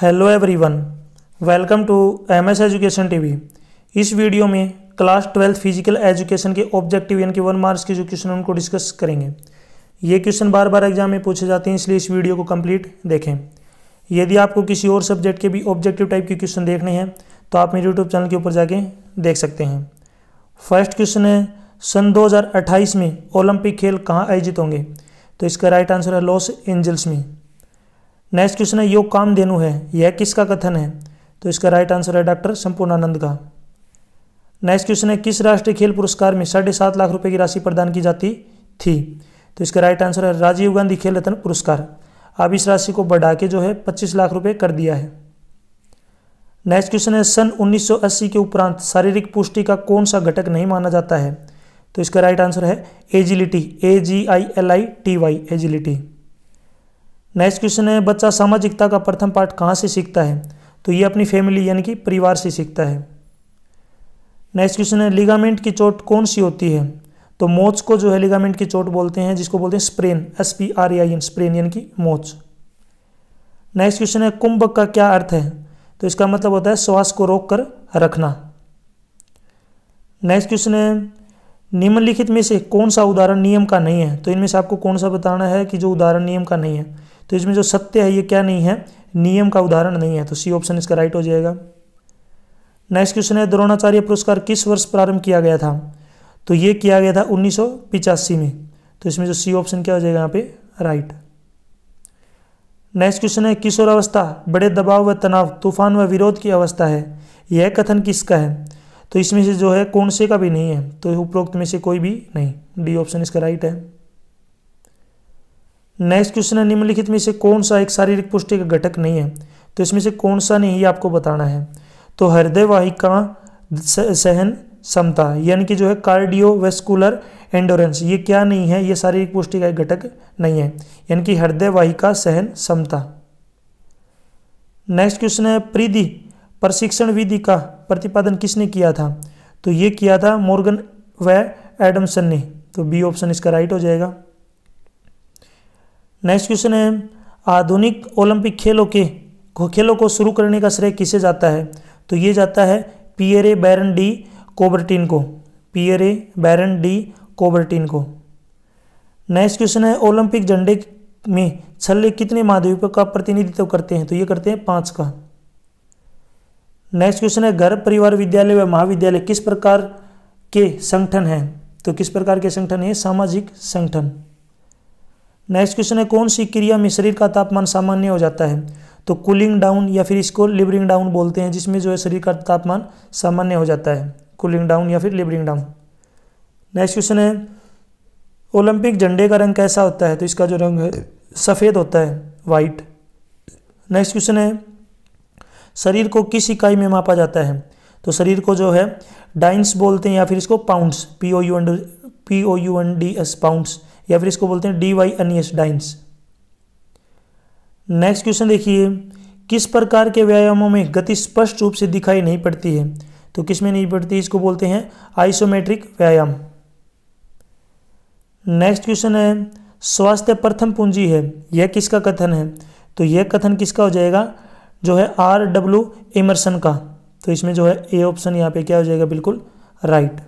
Hello everyone welcome to MS education TV इस वीडियो में क्लास ट्वेल्थ फिजिकल एजुकेशन के ऑब्जेक्टिव यानी कि वन मार्क्स के जो क्वेश्चन उनको डिस्कस करेंगे ये क्वेश्चन बार बार एग्जाम में पूछे जाते हैं इसलिए इस वीडियो को कंप्लीट देखें यदि आपको किसी और सब्जेक्ट के भी ऑब्जेक्टिव टाइप के क्वेश्चन देखने हैं तो आप मेरे यूट्यूब चैनल के ऊपर जाके देख सकते हैं फर्स्ट क्वेश्चन है सन दो में ओलंपिक खेल कहाँ आयोजित होंगे तो इसका राइट आंसर है लॉस एंजल्स में नेक्स्ट क्वेश्चन है योग काम धेनु है यह किसका कथन है तो इसका राइट आंसर है डॉक्टर संपूर्णानंद का नेक्स्ट क्वेश्चन है किस राष्ट्रीय खेल पुरस्कार में साढ़े सात लाख रुपए की राशि प्रदान की जाती थी तो इसका राइट आंसर है राजीव गांधी खेल रत्न पुरस्कार अब इस राशि को बढ़ा के जो है पच्चीस लाख रुपए कर दिया है नेक्स्ट क्वेश्चन है सन उन्नीस के उपरांत शारीरिक पुष्टि का कौन सा घटक नहीं माना जाता है तो इसका राइट आंसर है agility A G I L I T Y agility next question है बच्चा सामाजिकता का प्रथम पाठ कहाँ से सीखता है तो ये अपनी फैमिली यानी कि परिवार से सीखता है नेक्स्ट क्वेश्चन है लिगामेंट की चोट कौन सी होती है तो मोच को जो है लिगामेंट की चोट बोलते हैं जिसको बोलते हैं sprain S P R I N sprain यानी कि मोच नेक्स्ट क्वेश्चन है कुंभक का क्या अर्थ है तो इसका मतलब होता है श्वास को रोक कर रखना नेक्स्ट क्वेश्चन है निम्नलिखित में से कौन सा उदाहरण नियम का नहीं है तो इनमें से आपको कौन सा बताना है कि जो उदाहरण नियम का नहीं है तो इसमें जो सत्य है ये क्या नहीं है नियम का उदाहरण नहीं है तो सी ऑप्शन इसका राइट हो जाएगा नेक्स्ट क्वेश्चन है द्रोणाचार्य पुरस्कार किस वर्ष प्रारंभ किया गया था तो ये किया गया था उन्नीस में तो इसमें जो सी ऑप्शन क्या हो जाएगा यहाँ पे राइट नेक्स्ट क्वेश्चन है किशोर अवस्था बड़े दबाव व तनाव तूफान व विरोध की अवस्था है यह कथन किसका है तो इसमें से जो है कौन से का भी नहीं है तो उपरोक्त में से कोई भी नहीं डी ऑप्शन इसका राइट है नेक्स्ट क्वेश्चन है निम्नलिखित में से कौन सा एक शारीरिक पुष्टि का घटक नहीं है तो इसमें से कौन सा नहीं आपको बताना है तो हृदय वाहिका सहन क्षमता यानी कि जो है कार्डियोवेस्कुलर एंडोरेंस ये क्या नहीं है ये शारीरिक पुष्टि का एक घटक नहीं है यानी कि हृदय वाहिका सहन क्षमता नेक्स्ट क्वेश्चन है प्रीधि प्रशिक्षण विधि का प्रतिपादन किसने किया था तो ये किया था मॉर्गन व एडमसन ने तो बी ऑप्शन इसका राइट हो जाएगा नेक्स्ट क्वेश्चन है आधुनिक ओलंपिक खेलों के खेलों को शुरू करने का श्रेय किसे जाता है तो ये जाता है पियरे बैरन डी कोबर्टिन को पियरे बैरन डी कोबर्टिन को नेक्स्ट क्वेश्चन है ओलंपिक झंडे में छल्ले कितने महाद्वीपों का प्रतिनिधित्व करते हैं तो ये करते हैं पाँच का नेक्स्ट क्वेश्चन है घर परिवार विद्यालय व महाविद्यालय किस प्रकार के संगठन हैं तो किस प्रकार के संगठन है सामाजिक संगठन नेक्स्ट क्वेश्चन है कौन सी क्रिया में शरीर का तापमान सामान्य हो जाता है तो कूलिंग डाउन या फिर इसको लिबरिंग डाउन बोलते हैं जिसमें जो है शरीर का तापमान सामान्य हो जाता है कूलिंग डाउन या फिर लिबरिंग डाउन नेक्स्ट क्वेश्चन है ओलंपिक झंडे का रंग कैसा होता है तो इसका जो रंग है सफ़ेद होता है वाइट नेक्स्ट क्वेश्चन है शरीर को किस इकाई में मापा जाता है तो शरीर को जो है डाइंस बोलते हैं या फिर इसको pounds P O U and P O U N D S pounds या फिर इसको बोलते हैं D Y dynes next question देखिए किस प्रकार के व्यायामों में गति स्पष्ट रूप से दिखाई नहीं पड़ती है तो किस में नहीं पड़ती इसको बोलते हैं आइसोमेट्रिक व्यायाम नेक्स्ट क्वेश्चन है स्वास्थ्य प्रथम पूंजी है यह किसका कथन है तो यह कथन किसका हो जाएगा जो है आर डब्ल्यू इमरसन का तो इसमें जो है ए ऑप्शन यहाँ पे क्या हो जाएगा बिल्कुल राइट right.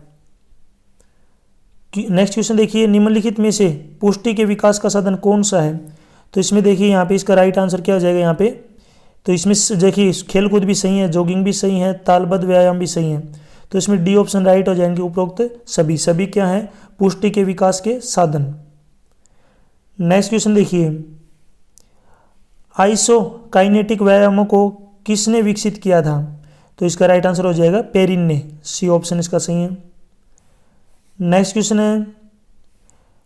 नेक्स्ट क्वेश्चन देखिए निम्नलिखित में से पुष्टि के विकास का साधन कौन सा है तो इसमें देखिए यहाँ पे इसका राइट आंसर क्या हो जाएगा यहाँ पे तो इसमें देखिए खेलकूद भी सही है जॉगिंग भी सही है तालबद्ध व्यायाम भी सही है तो इसमें डी ऑप्शन राइट हो जाएंगे उपरोक्त सभी सभी क्या है पुष्टि के विकास के साधन नेक्स्ट क्वेश्चन देखिए आइसो काइनेटिक व्यायामों को किसने विकसित किया था तो इसका राइट आंसर हो जाएगा पेरिन ने सी ऑप्शन इसका सही है नेक्स्ट क्वेश्चन है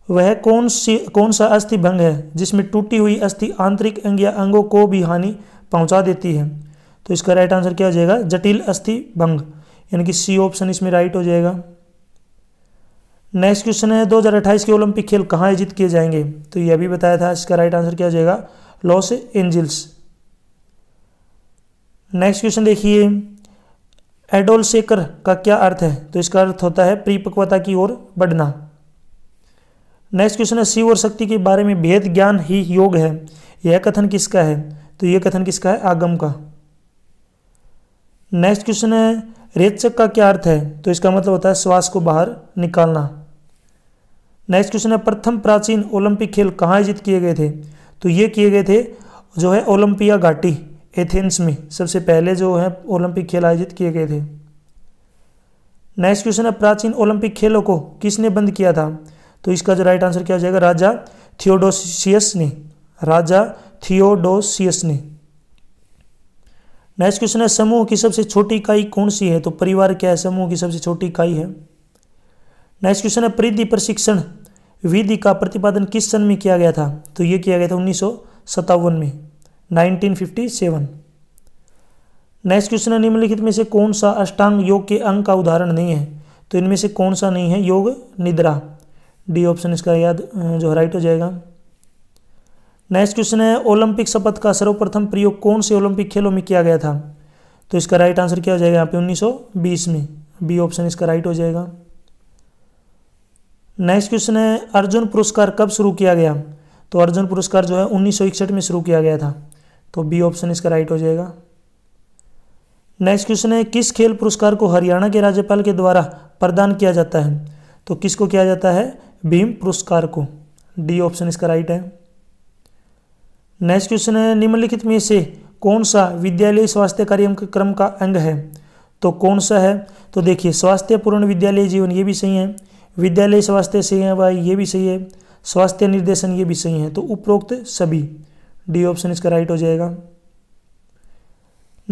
वह कौन सी कौन सा अस्थि भंग है जिसमें टूटी हुई अस्थि आंतरिक अंग या अंगों को भी हानि पहुंचा देती है तो इसका राइट आंसर क्या हो जाएगा जटिल अस्थि भंग यानी कि सी ऑप्शन इसमें राइट हो जाएगा नेक्स्ट क्वेश्चन है 2028 के ओलंपिक खेल कहाँ आयोजित किए जाएंगे तो यह भी बताया था इसका राइट आंसर क्या हो जाएगा लॉस एंजल्स नेक्स्ट क्वेश्चन देखिए एडोल शेकर का क्या अर्थ है तो इसका अर्थ होता है परिपक्वता की ओर बढ़ना नेक्स्ट क्वेश्चन है शिव और शक्ति के बारे में भेद ज्ञान ही योग है यह कथन किसका है तो यह कथन किसका है आगम का नेक्स्ट क्वेश्चन है रेचक का क्या अर्थ है तो इसका मतलब होता है श्वास को बाहर निकालना नेक्स्ट क्वेश्चन है प्रथम प्राचीन ओलंपिक खेल कहाँ आयोजित किए गए थे तो ये किए गए थे जो है ओलंपिया घाटी एथेंस में सबसे पहले जो है ओलंपिक खेल आयोजित किए गए थे नेक्स्ट क्वेश्चन है प्राचीन ओलंपिक खेलों को किसने बंद किया था तो इसका जो राइट आंसर क्या हो जाएगा राजा थियोडोसियस ने राजा थियोडोसियस ने नेक्स्ट क्वेश्चन है समूह की सबसे छोटी इकाई कौन सी है तो परिवार क्या है समूह की सबसे छोटी इकाई है नेक्स्ट क्वेश्चन है परिधि प्रशिक्षण विधि का प्रतिपादन किस सन में किया गया था तो ये किया गया था उन्नीस में 1957 नेक्स्ट क्वेश्चन निम्नलिखित में से कौन सा अष्टांग योग के अंग का उदाहरण नहीं है तो इनमें से कौन सा नहीं है योग निद्रा डी ऑप्शन इसका याद जो राइट हो जाएगा नेक्स्ट क्वेश्चन है ओलंपिक शपथ का सर्वप्रथम प्रयोग कौन से ओलंपिक खेलों में किया गया था तो इसका राइट आंसर क्या हो जाएगा यहाँ पे 1920 में बी ऑप्शन इसका राइट हो जाएगा नेक्स्ट क्वेश्चन है अर्जुन पुरस्कार कब शुरू किया गया तो अर्जुन पुरस्कार जो है उन्नीस में शुरू किया गया था तो बी ऑप्शन इसका राइट हो जाएगा नेक्स्ट क्वेश्चन है किस खेल पुरस्कार को हरियाणा के राज्यपाल के द्वारा प्रदान किया जाता है तो किसको किया जाता है भीम पुरस्कार को डी ऑप्शन इसका राइट है नेक्स्ट क्वेश्चन है निम्नलिखित में से कौन सा विद्यालय स्वास्थ्य कार्यक्रम का अंग है तो कौन सा है तो देखिए स्वास्थ्य पूर्ण विद्यालय जीवन ये भी सही है विद्यालय स्वास्थ्य सेवा ये भी सही है स्वास्थ्य निर्देशन ये भी सही है तो उपरोक्त सभी डी ऑप्शन इसका राइट हो जाएगा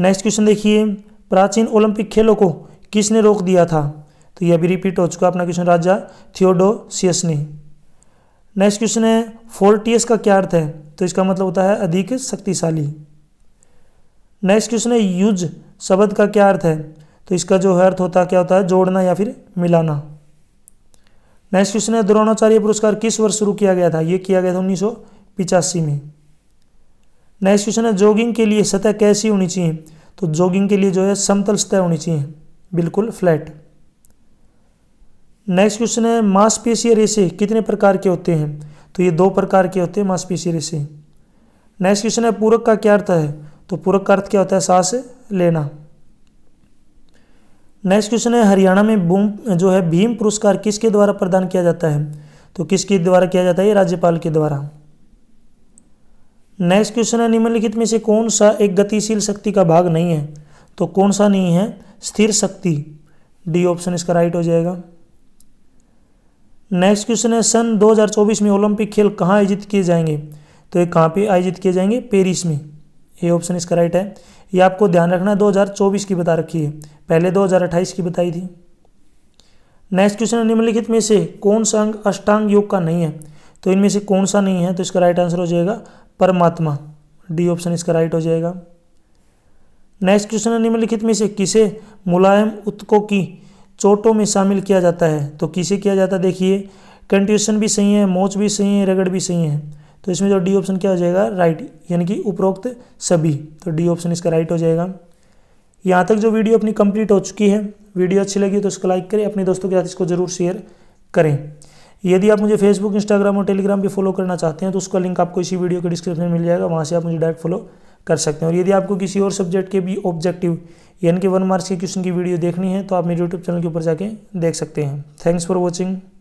नेक्स्ट क्वेश्चन देखिए प्राचीन ओलंपिक खेलों को किसने रोक दिया था तो यह भी रिपीट हो चुका अपना क्वेश्चन राजा थियोडोसियस ने नेक्स्ट क्वेश्चन है फोर्टियस का क्या अर्थ है तो इसका मतलब होता है अधिक शक्तिशाली नेक्स्ट क्वेश्चन है युज शब्द का क्या अर्थ है तो इसका जो अर्थ होता क्या होता है जोड़ना या फिर मिलाना नेक्स्ट क्वेश्चन है द्रोणाचार्य पुरस्कार किस वर्ष शुरू किया गया था यह किया गया था उन्नीस में नेक्स्ट क्वेश्चन है जॉगिंग के लिए सतह कैसी होनी चाहिए तो जॉगिंग के लिए जो है समतल सतह होनी चाहिए बिल्कुल फ्लैट नेक्स्ट क्वेश्चन है मांसपेशी रेशे कितने प्रकार के होते हैं तो ये दो प्रकार के होते हैं मांसपेशी रेशे नेक्स्ट क्वेश्चन है पूरक का क्या अर्थ है तो पूरक का अर्थ क्या होता है सांस लेना नेक्स्ट क्वेश्चन है हरियाणा में बूम जो है भीम पुरस्कार किसके द्वारा प्रदान किया जाता है तो किसके द्वारा किया जाता है राज्यपाल के द्वारा नेक्स्ट क्वेश्चन है निम्नलिखित में से कौन सा एक गतिशील शक्ति का भाग नहीं है तो कौन सा नहीं है स्थिर शक्ति डी ऑप्शन इसका राइट हो जाएगा नेक्स्ट क्वेश्चन है सन 2024 में ओलंपिक खेल कहाँ आयोजित किए जाएंगे तो ये कहाँ पे आयोजित किए जाएंगे पेरिस में ये ऑप्शन इसका राइट है ये आपको ध्यान रखना है 2024 की बता रखी है पहले 2028 की बताई थी नेक्स्ट क्वेश्चन है निम्नलिखित में से कौन सा अंग अष्टांग योग का नहीं है तो इनमें से कौन सा नहीं है तो इसका राइट आंसर हो जाएगा परमात्मा डी ऑप्शन इसका राइट हो जाएगा नेक्स्ट क्वेश्चन है निम्नलिखित में से किसे मुलायम उत्कों की चोटों में शामिल किया जाता है तो किसे किया जाता है देखिए कंट्यूशन भी सही है मोच भी सही है रगड़ भी सही है तो इसमें जो डी ऑप्शन क्या हो जाएगा राइट यानी कि उपरोक्त सभी तो डी ऑप्शन इसका राइट हो जाएगा यहाँ तक जो वीडियो अपनी कंप्लीट हो चुकी है वीडियो अच्छी लगी तो उसको लाइक करें अपने दोस्तों के साथ इसको ज़रूर शेयर करें यदि आप मुझे फेसबुक इंस्टाग्राम और टेलीग्राम पर फॉलो करना चाहते हैं तो उसका लिंक आपको इसी वीडियो के डिस्क्रिप्शन में मिल जाएगा वहाँ से आप मुझे डायरेक्ट फॉलो कर सकते हैं और यदि आपको किसी और सब्जेक्ट के भी ऑब्जेक्टिव यानी कि वन मार्क्स के क्वेश्चन की वीडियो देखनी है तो आप मेरे यूट्यूब चैनल के ऊपर जाके देख सकते हैं थैंक्स फॉर वॉचिंग